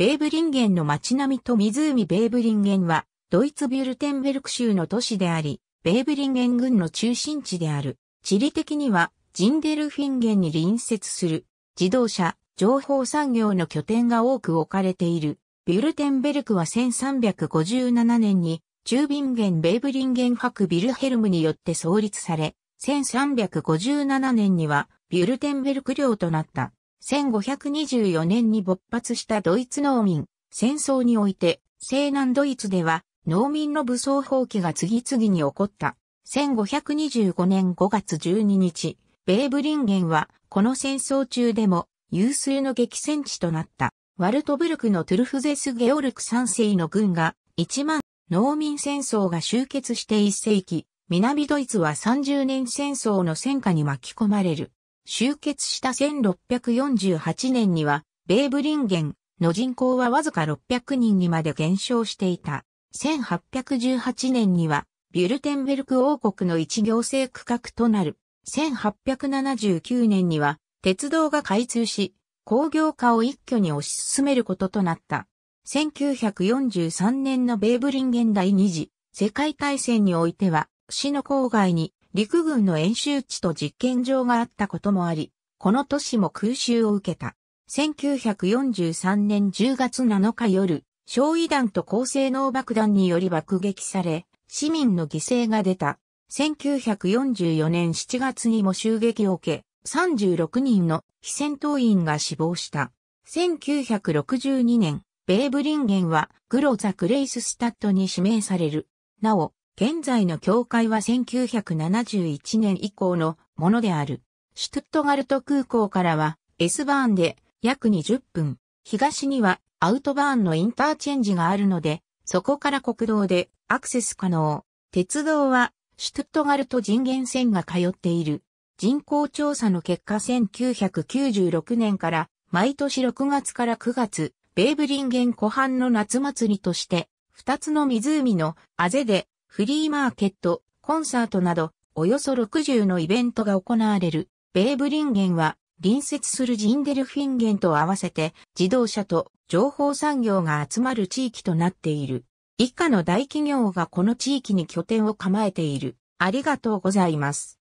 ベーブリンゲンの街並みと湖ベーブリンゲンは、ドイツビュルテンベルク州の都市であり、ベーブリンゲン郡の中心地である。地理的には、ジンデルフィンゲンに隣接する、自動車、情報産業の拠点が多く置かれている。ビュルテンベルクは1357年に、中ゲンベーブリンゲン博ビルヘルムによって創立され、1357年にはビュルテンベルク領となった。1524年に勃発したドイツ農民、戦争において、西南ドイツでは、農民の武装放棄が次々に起こった。1525年5月12日、ベーブリンゲンは、この戦争中でも、有数の激戦地となった。ワルトブルクのトゥルフゼス・ゲオルク三世の軍が、1万、農民戦争が終結して1世紀、南ドイツは30年戦争の戦火に巻き込まれる。集結した1648年には、ベーブリンゲンの人口はわずか600人にまで減少していた。1818年には、ビュルテンベルク王国の一行政区画となる。1879年には、鉄道が開通し、工業化を一挙に推し進めることとなった。1943年のベーブリンゲン第二次世界大戦においては、市の郊外に陸軍の演習地と実験場があったこともあり、この都市も空襲を受けた。1943年10月7日夜、焼夷弾と高性能爆弾により爆撃され、市民の犠牲が出た。1944年7月にも襲撃を受け、36人の非戦闘員が死亡した。1962年、ベーブリンゲンはグロザ・クレイススタッドに指名される。なお、現在の教会は1971年以降のものである。シュトットガルト空港からは S バーンで約20分、東にはアウトバーンのインターチェンジがあるので、そこから国道でアクセス可能。鉄道はシュトットガルト人間線が通っている。人口調査の結果1996年から毎年6月から9月、ベーブリンゲン湖畔の夏祭りとして、2つの湖のあぜでフリーマーケット、コンサートなど、およそ60のイベントが行われる、ベーブリンゲンは、隣接するジンデルフィンゲンと合わせて、自動車と情報産業が集まる地域となっている。以下の大企業がこの地域に拠点を構えている。ありがとうございます。